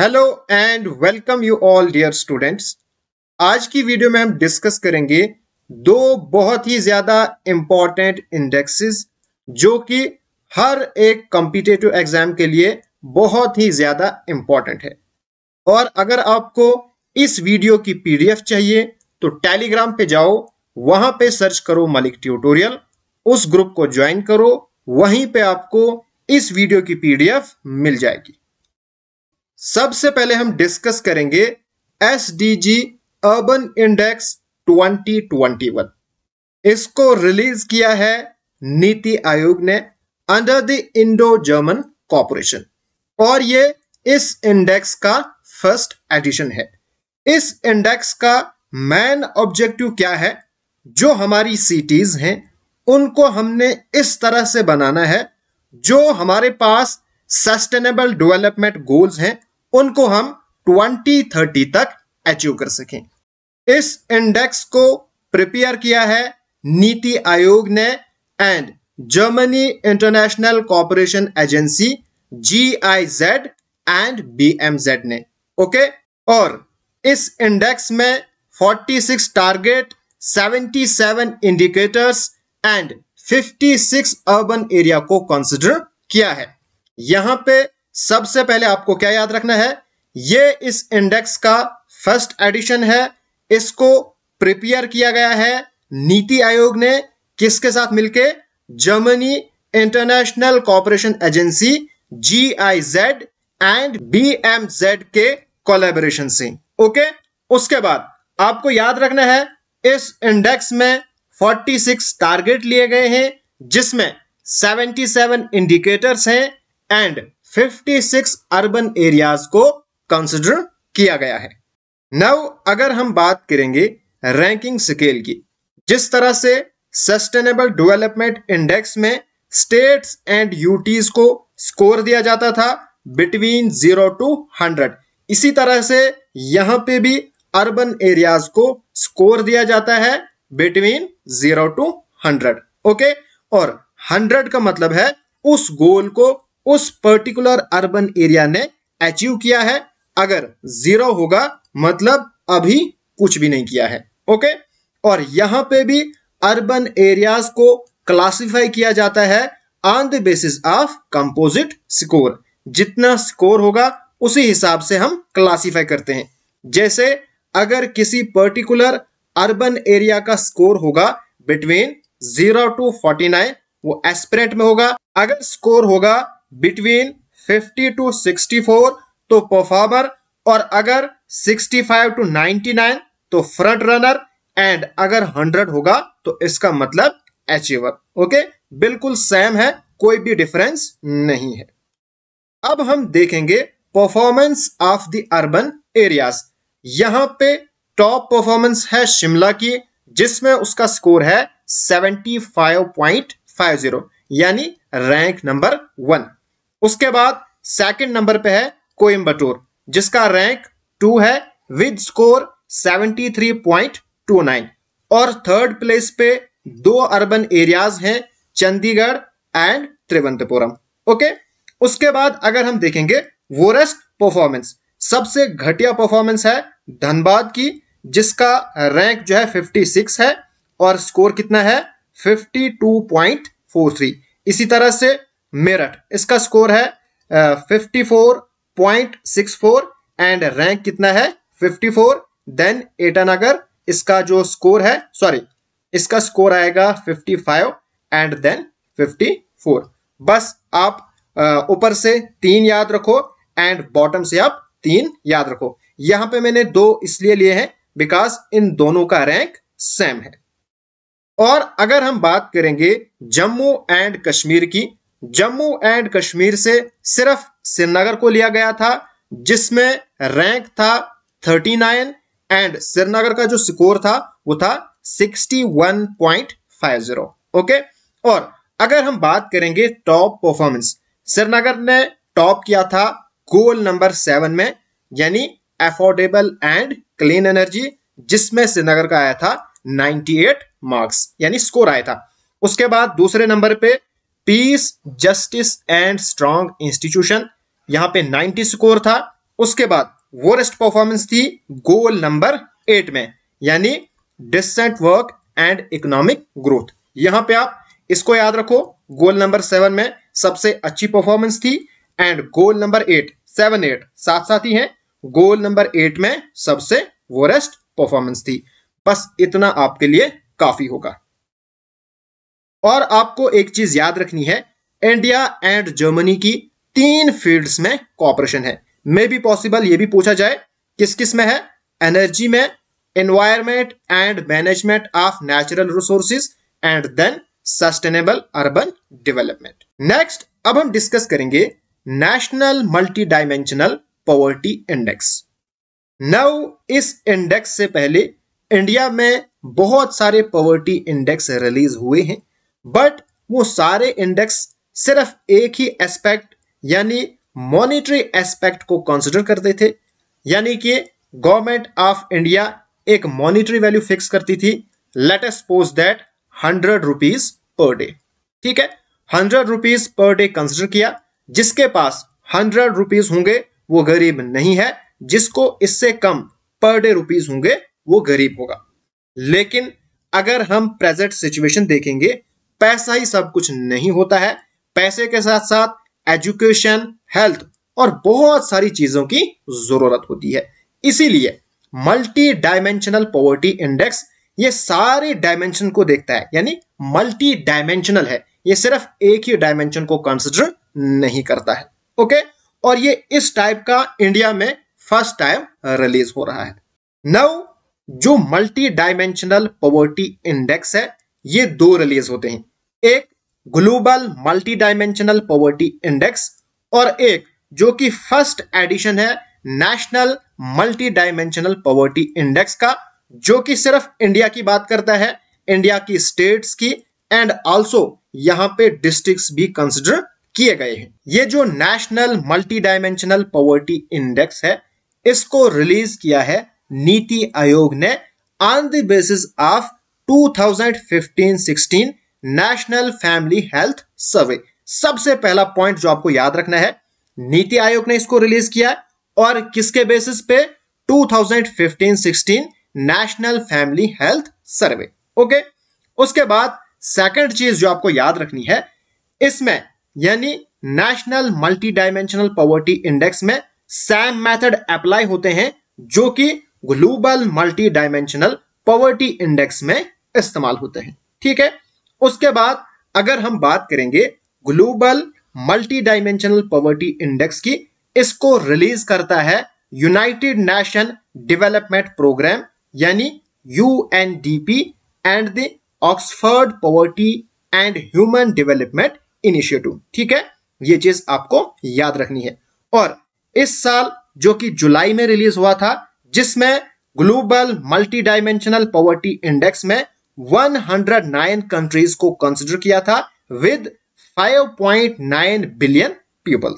hello and welcome you all dear students आज की video में हम डिस्कस करेंगे दो बहुत ही ज़्यादा इम्पॉर्टेंट इंडेक्सेस जो कि हर एक कॉम्पिटेटिव एग्जाम के लिए बहुत ही ज़्यादा इम्पॉर्टेंट है और अगर आपको इस वीडियो की पीडीएफ चाहिए तो टेलीग्राम पे जाओ वहां पे सर्च करो मलिक ट्यूटोरियल उस ग्रुप को ज्वाइन करो वहीं पे आपको इस वीडियो की पीडीएफ मिल जाएगी सबसे पहले हम डिस्कस करेंगे एस अर्बन इंडेक्स 2021 इसको रिलीज किया है नीति आयोग ने under the Indo German cooperation और ये इस इंडेक्स का फर्स्ट एडिशन है इस इंडेक्स का मेन ऑब्जेक्टिव क्या है जो हमारी सिटीज हैं उनको हमने इस तरह से बनाना है जो हमारे पास सस्टेनेबल डेवलपमेंट गोल्स हैं उनको हम 2030 तक अचीव कर सकें इस इंडेक्स को प्रिपेयर किया है नीति आयोग ने and Germany international cooperation agency G I Z and B ने ओके और इस इंडेक्स में 46 target 77 indicators and 56 urban area को कंसिडर किया है यहां पे सबसे पहले आपको क्या याद रखना है ये इस इंडेक्स का फर्स्ट एडिशन है इसको प्रिपेयर किया गया है नीति आयोग ने किसके साथ मिलके Germany international cooperation agency G I Z and B M Z के कोलेबोरेशन से ओके उसके बाद आपको याद रखना है इस इंडेक्स में 46 टारगेट लिए गए हैं जिसमें 77 इंडिकेटर्स हैं एंड 56 अर्बन एरियाज को कंसिडर किया गया है नव अगर हम बात करेंगे रैंकिंग स्केल की जिस तरह से सस्टेनेबल डेवलपमेंट इंडेक्स में स्टेट्स एंड यूटीज को स्कोर दिया जाता था बिटवीन जीरो टू हंड्रेड इसी तरह से यहां पे भी अर्बन एरियाज को स्कोर दिया जाता है between zero to hundred okay और हंड्रेड का मतलब है उस गोल को उस पर्टिकुलर अर्बन एरिया ने अचीव किया है अगर जीरो होगा मतलब अभी कुछ भी नहीं किया है ओके और यहां पे भी अर्बन एरियाज को क्लासिफाई किया जाता है on the basis of composite score जितना स्कोर होगा उसी हिसाब से हम क्लासिफाई करते हैं जैसे अगर किसी पर्टिकुलर अर्बन एरिया का स्कोर होगा between zero to forty nine वो एस्पिरेंट में होगा अगर स्कोर होगा बिटवीन 50 टू 64 तो परफॉर्मर और अगर 65 टू 99 तो फ्रंट रनर एंड अगर 100 होगा तो इसका मतलब अचीवर ओके बिल्कुल सेम है कोई भी डिफरेंस नहीं है अब हम देखेंगे performance of the urban areas यहां पे टॉप परफॉर्मेंस है शिमला की जिसमें उसका स्कोर है 75.50 यानी रैंक नंबर वन उसके बाद सेकंड नंबर पे है कोयम्बटूर जिसका रैंक टू है विद स्कोर 73.29 और थर्ड प्लेस पे दो अर्बन एरियाज हैं चंडीगढ़ एंड त्रिवंतपुरम ओके उसके बाद अगर हम देखेंगे वोरेस्ट परफॉर्मेंस सबसे घटिया परफॉर्मेंस है धनबाद की जिसका रैंक जो है 56 है और स्कोर कितना है 52.43 इसी तरह से मेरठ इसका स्कोर है fifty four point six four and rank कितना है फिफ्टी फोर देन एटानगर इसका जो स्कोर है सॉरी इसका स्कोर आएगा fifty five and then fifty four बस आप ऊपर से तीन याद रखो एंड बॉटम से आप तीन याद रखो यहां पे मैंने दो इसलिए लिए हैं बिकॉज इन दोनों का रैंक सेम है और अगर हम बात करेंगे जम्मू एंड कश्मीर की जम्मू एंड कश्मीर से सिर्फ श्रीनगर को लिया गया था जिसमें रैंक था 39 एंड श्रीनगर का जो स्कोर था वो था 61.50 ओके और अगर हम बात करेंगे टॉप परफॉर्मेंस श्रीनगर ने टॉप किया था गोल नंबर सेवन में यानी एफोर्डेबल एंड क्लीन एनर्जी जिसमें श्रीनगर का आया था 98 मार्क्स यानी स्कोर आया था उसके बाद दूसरे नंबर पे peace justice and strong institution यहां पे 90 स्कोर था उसके बाद वोरेस्ट परफॉर्मेंस थी गोल नंबर एट में यानी decent work and economic growth यहां पे आप इसको याद रखो गोल नंबर सेवन में सबसे अच्छी परफॉर्मेंस थी and goal number eight seven eight साथ साथ ही है गोल नंबर एट में सबसे वोरेस्ट परफॉर्मेंस थी बस इतना आपके लिए काफी होगा और आपको एक चीज याद रखनी है इंडिया एंड जर्मनी की तीन फील्ड्स में कॉपरेशन है मे बी पॉसिबल ये भी पूछा जाए किस किस में है एनर्जी में environment and management of natural resources and then sustainable urban development next अब हम डिस्कस करेंगे national multi dimensional poverty index now इस इंडेक्स से पहले इंडिया में बहुत सारे पॉवर्टी इंडेक्स रिलीज हुए हैं बट वो सारे इंडेक्स सिर्फ एक ही एस्पेक्ट यानी मॉनिटरी एस्पेक्ट को कंसिडर करते थे यानी कि गवर्नमेंट ऑफ इंडिया एक मॉनिटरी वैल्यू फिक्स करती थी let suppose that hundred rupees per day ठीक है hundred rupees per day consider किया जिसके पास हंड्रेड रुपीज होंगे वो गरीब नहीं है जिसको इससे कम पर डे रुपीज होंगे वो गरीब होगा लेकिन अगर हम प्रेजेंट सिचुएशन देखेंगे पैसा ही सब कुछ नहीं होता है पैसे के साथ साथ एजुकेशन हेल्थ और बहुत सारी चीजों की जरूरत होती है इसीलिए मल्टी डायमेंशनल पॉवर्टी इंडेक्स ये सारे डायमेंशन को देखता है यानी मल्टी डायमेंशनल है ये सिर्फ एक ही डायमेंशन को कंसिडर नहीं करता है ओके और ये इस टाइप का इंडिया में फर्स्ट टाइम रिलीज हो रहा है नौ जो मल्टी डायमेंशनल पॉवर्टी इंडेक्स है ये दो रिलीज होते हैं एक global multi dimensional poverty index और एक जो कि फर्स्ट एडिशन है national multi dimensional poverty index का जो कि सिर्फ इंडिया की बात करता है इंडिया की स्टेट्स की एंड आल्सो यहां पे डिस्ट्रिक्ट्स भी कंसिडर किए गए हैं ये जो national multi dimensional poverty index है इसको रिलीज किया है नीति आयोग ने on the basis of 2015-16 national family health survey सबसे पहला पॉइंट जो आपको याद रखना है नीति आयोग ने इसको रिलीज किया और किसके बेसिस पे 2015-16 national family health survey okay उसके बाद सेकंड चीज जो आपको याद रखनी है इसमें यानी national multi dimensional poverty index में सैम मेथड अप्लाई होते हैं जो कि global multi dimensional poverty index में इस्तेमाल होते हैं ठीक है उसके बाद अगर हम बात करेंगे global multi dimensional poverty index की इसको रिलीज करता है यूनाइटेड नेशन डेवलपमेंट प्रोग्राम यानी P and the Oxford poverty and human development initiative ठीक है ये चीज आपको याद रखनी है और इस साल जो कि जुलाई में रिलीज हुआ था जिसमें global multi dimensional poverty index में 109 कंट्रीज को कंसिडर किया था विद 5.9 बिलियन पीपल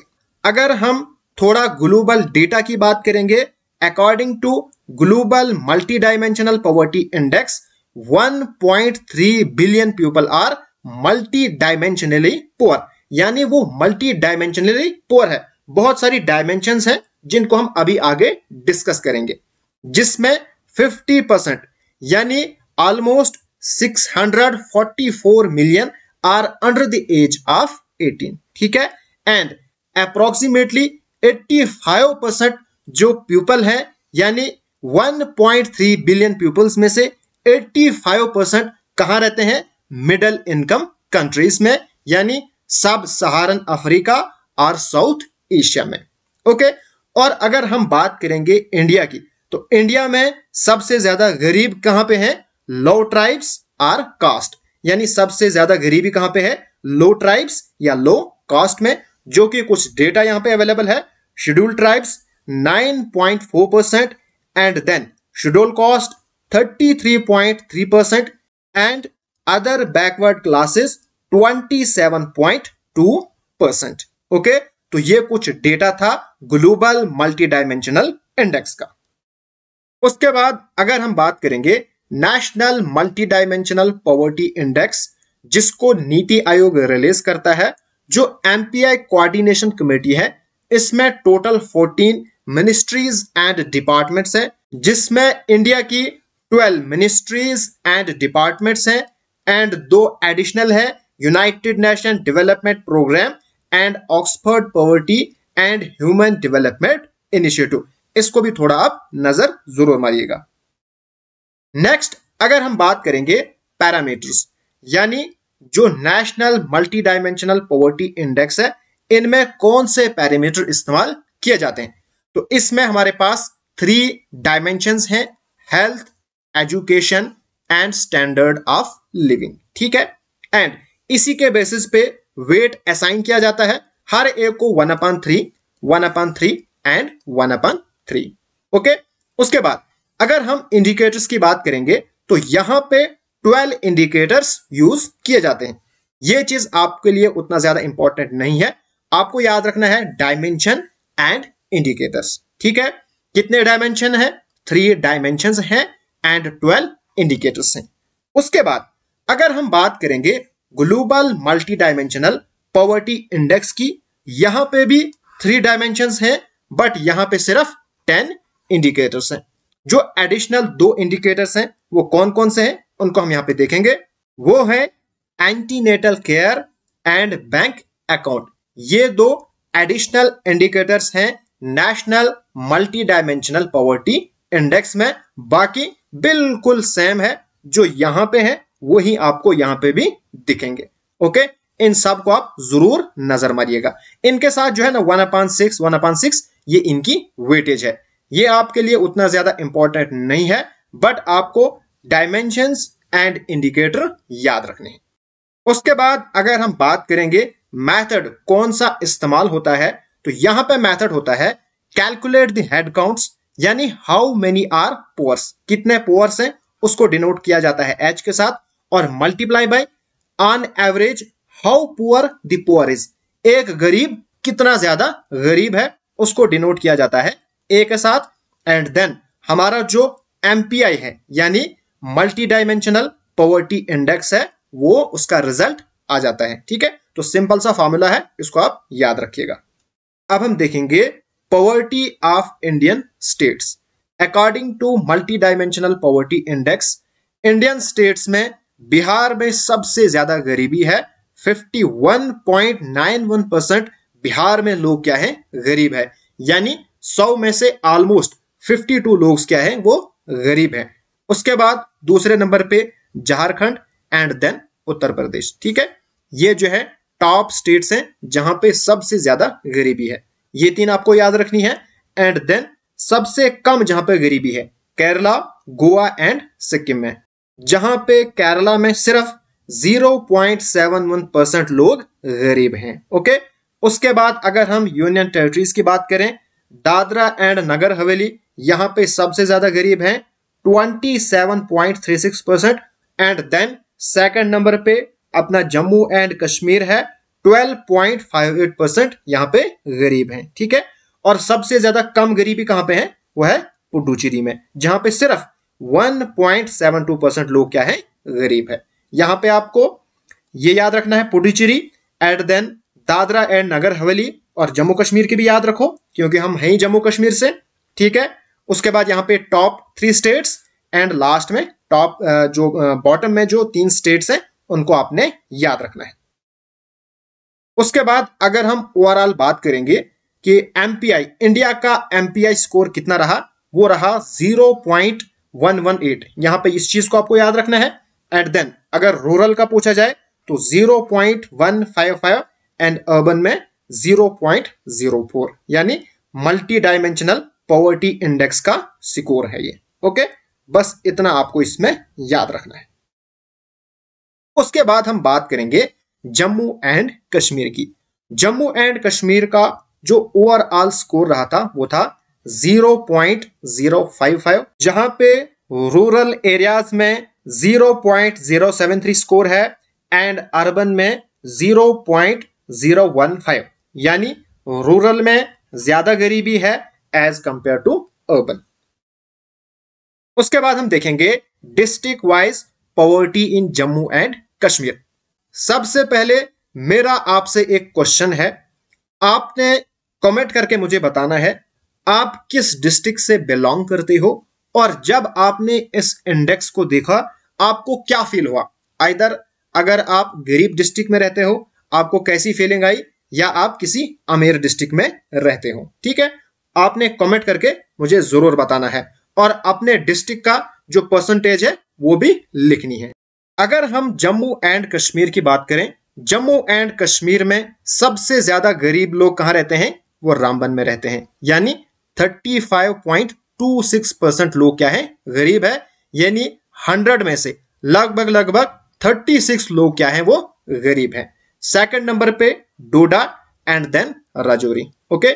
अगर हम थोड़ा ग्लोबल डेटा की बात करेंगे according to global multi dimensional poverty index 1.3 billion people are multi dimensionally poor यानी वो मल्टी डायमेंशनली पोअर है बहुत सारी डायमेंशन है जिनको हम अभी आगे डिस्कस करेंगे जिसमें 50 परसेंट यानी almost 644 million are under the age of 18 ठीक है एंड अप्रोक्सीमेटली 85 परसेंट जो पीपल है यानी 1.3 बिलियन पीपल्स में से 85 परसेंट कहाँ रहते हैं मिडल इनकम कंट्रीज में यानी सब सहारन अफ्रीका और साउथ एशिया में ओके और अगर हम बात करेंगे इंडिया की तो इंडिया में सबसे ज्यादा गरीब कहाँ पे हैं लो ट्राइब्स आर कास्ट यानी सबसे ज्यादा गरीबी कहां पे है लो ट्राइब्स या लो कास्ट में जो कि कुछ डेटा यहां पे अवेलेबल है schedule tribes 9.4 percent and then schedule caste 33.3 percent and other backward classes 27.2 percent okay तो ये कुछ डेटा था ग्लोबल मल्टी डायमेंशनल इंडेक्स का उसके बाद अगर हम बात करेंगे नेशनल डायमेंशनल पॉवर्टी इंडेक्स जिसको नीति आयोग रिलीज करता है जो एमपीआई कोऑर्डिनेशन कमेटी है इसमें टोटल 14 मिनिस्ट्रीज एंड डिपार्टमेंट्स हैं जिसमें इंडिया की 12 मिनिस्ट्रीज एंड डिपार्टमेंट्स हैं एंड दो एडिशनल है United Nation Development Programme and Oxford poverty and human development initiative इसको भी थोड़ा आप नजर जरूर मारिएगा नेक्स्ट अगर हम बात करेंगे पैरामीटर्स यानी जो national multi dimensional poverty index है इनमें कौन से पैरामीटर इस्तेमाल किए जाते हैं तो इसमें हमारे पास थ्री डायमेंशन हैं health education and standard of living ठीक है एंड इसी के बेसिस पे वेट असाइन किया जाता है हर एक को one upon three one upon three and one upon three okay उसके बाद अगर हम इंडिकेटर्स की बात करेंगे तो यहां पे 12 इंडिकेटर्स यूज किए जाते हैं यह चीज आपके लिए उतना ज्यादा इंपॉर्टेंट नहीं है आपको याद रखना है डायमेंशन एंड इंडिकेटर्स ठीक है कितने डायमेंशन है थ्री डायमेंशन है एंड ट्वेल्व इंडिकेटर्स हैं उसके बाद अगर हम बात करेंगे global multi dimensional poverty index की यहां पे भी थ्री डायमेंशन है बट यहां पे सिर्फ टेन इंडिकेटर्स हैं जो एडिशनल दो इंडिकेटर्स हैं वो कौन कौन से हैं उनको हम यहाँ पे देखेंगे वो है antenatal care and bank account ये दो एडिशनल इंडिकेटर्स हैं national multi dimensional poverty index में बाकी बिल्कुल सेम है जो यहां पे है वही आपको यहां पे भी दिखेंगे ओके इन सब को आप जरूर नजर मारिएगा इनके साथ जो है ना one upon six one upon six ये इनकी वेटेज है ये आपके लिए उतना ज्यादा इंपॉर्टेंट नहीं है बट आपको डायमेंशन एंड इंडिकेटर याद रखने हैं उसके बाद अगर हम बात करेंगे मैथड कौन सा इस्तेमाल होता है तो यहां पर मैथड होता है कैलकुलेट देड काउंट्स यानी हाउ मेनी आर पोअर्स कितने पोअर्स हैं उसको डिनोट किया जाता है एच के साथ और multiply by on average how poor the poor is एक गरीब कितना ज्यादा गरीब है उसको डिनोट किया जाता है ए के साथ एंड देन हमारा जो एम है यानी मल्टी डायमेंशनल पॉवर्टी इंडेक्स है वो उसका रिजल्ट आ जाता है ठीक है तो सिंपल सा फॉर्मूला है इसको आप याद रखिएगा अब हम देखेंगे poverty of Indian states according to multi dimensional poverty index Indian states में बिहार में सबसे ज्यादा गरीबी है 51.91 परसेंट बिहार में लोग क्या है गरीब है यानी सौ में से ऑलमोस्ट फिफ्टी टू लोग क्या है वो गरीब हैं उसके बाद दूसरे नंबर पे झारखंड एंड देन उत्तर प्रदेश ठीक है ये जो है टॉप स्टेट्स हैं जहां पे सबसे ज्यादा गरीबी है ये तीन आपको याद रखनी है एंड देन सबसे कम जहां पे गरीबी है केरला गोवा एंड सिक्किम में जहां पे केरला में सिर्फ 0.71 परसेंट लोग गरीब हैं ओके उसके बाद अगर हम यूनियन टेरिटरीज की बात करें दादरा एंड नगर हवेली यहां पे सबसे ज्यादा गरीब हैं 27.36 percent and then second number पे अपना जम्मू एंड कश्मीर है 12.58 परसेंट यहां पे गरीब हैं ठीक है और सबसे ज्यादा कम गरीबी कहां पे है वो है पुडुचेरी में जहां पे सिर्फ 1.72 परसेंट लोग क्या है गरीब है यहां पे आपको ये याद रखना है Puducherry and then Dadra and Nagar Haveli और जम्मू कश्मीर की भी याद रखो क्योंकि हम हैं ही जम्मू कश्मीर से ठीक है उसके बाद यहाँ पे top three states and last में टॉप जो बॉटम में जो तीन स्टेट्स हैं उनको आपने याद रखना है उसके बाद अगर हम ओवरऑल बात करेंगे कि एम इंडिया का एमपीआई स्कोर कितना रहा वो रहा 0.118 यहां पे इस चीज को आपको याद रखना है एंड देन अगर रूरल का पूछा जाए तो 0.155 एंड अर्बन में 0.04 यानी मल्टी डायमेंशनल पॉवर्टी इंडेक्स का स्कोर है ये ओके बस इतना आपको इसमें याद रखना है उसके बाद हम बात करेंगे जम्मू एंड कश्मीर की जम्मू एंड कश्मीर का जो ओवरऑल स्कोर रहा था वो था 0.055 जहां पे रूरल एरियाज में 0.073 स्कोर है एंड अर्बन में 0.015 यानी रूरल में ज्यादा गरीबी है एज कंपेयर टू अर्बन उसके बाद हम देखेंगे district wise poverty in Jammu and Kashmir सबसे पहले मेरा आपसे एक क्वेश्चन है आपने कमेंट करके मुझे बताना है आप किस डिस्ट्रिक्ट से बिलोंग करते हो और जब आपने इस इंडेक्स को देखा आपको क्या फील हुआ आइदर अगर आप गरीब डिस्ट्रिक्ट में रहते हो आपको कैसी फीलिंग आई या आप किसी अमेर डिस्ट्रिक्ट में रहते हो ठीक है आपने कमेंट करके मुझे जरूर बताना है और अपने डिस्ट्रिक्ट का जो परसेंटेज है वो भी लिखनी है अगर हम जम्मू एंड कश्मीर की बात करें जम्मू एंड कश्मीर में सबसे ज्यादा गरीब लोग कहाँ रहते हैं वो रामबन में रहते हैं यानी 35.26 परसेंट लोग क्या है गरीब है यानी 100 में से लगभग लगभग 36 लोग क्या है वो गरीब है सेकंड नंबर पे Doda and then Rajouri okay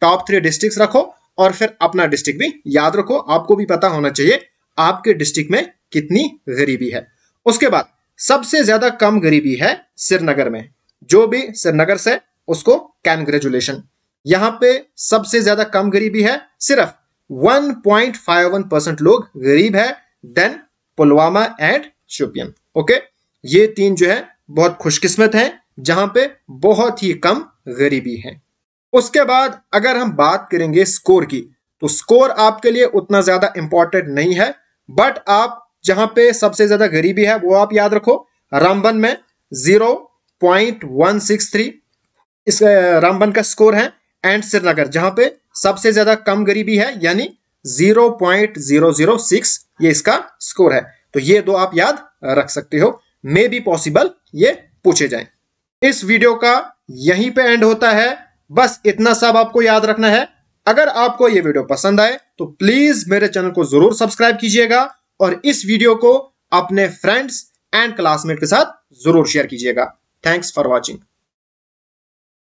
top three district रखो और फिर अपना डिस्ट्रिक्ट भी याद रखो आपको भी पता होना चाहिए आपके डिस्ट्रिक्ट में कितनी गरीबी है उसके बाद सबसे ज्यादा कम गरीबी है श्रीनगर में जो भी श्रीनगर से उसको कैनग्रेचुलेशन यहां पे सबसे ज्यादा कम गरीबी है सिर्फ 1.51 परसेंट लोग गरीब है then Pulwama and Shopian okay ये तीन जो है बहुत खुशकिस्मत हैं जहां पे बहुत ही कम गरीबी है उसके बाद अगर हम बात करेंगे स्कोर की तो स्कोर आपके लिए उतना ज्यादा इंपॉर्टेंट नहीं है बट आप जहां पे सबसे ज्यादा गरीबी है वो आप याद रखो रामबन में zero point one six three इस रामबन का स्कोर है एंड श्रीनगर जहां पे सबसे ज्यादा कम गरीबी है यानी zero point zero zero six ये इसका स्कोर है तो ये दो आप याद रख सकते हो मे बी पॉसिबल ये पूछे जाए इस वीडियो का यहीं पे एंड होता है बस इतना सब आपको याद रखना है अगर आपको ये वीडियो पसंद आए तो प्लीज मेरे चैनल को जरूर सब्सक्राइब कीजिएगा और इस वीडियो को अपने फ्रेंड्स एंड क्लासमेट के साथ जरूर शेयर कीजिएगा थैंक्स फॉर वॉचिंग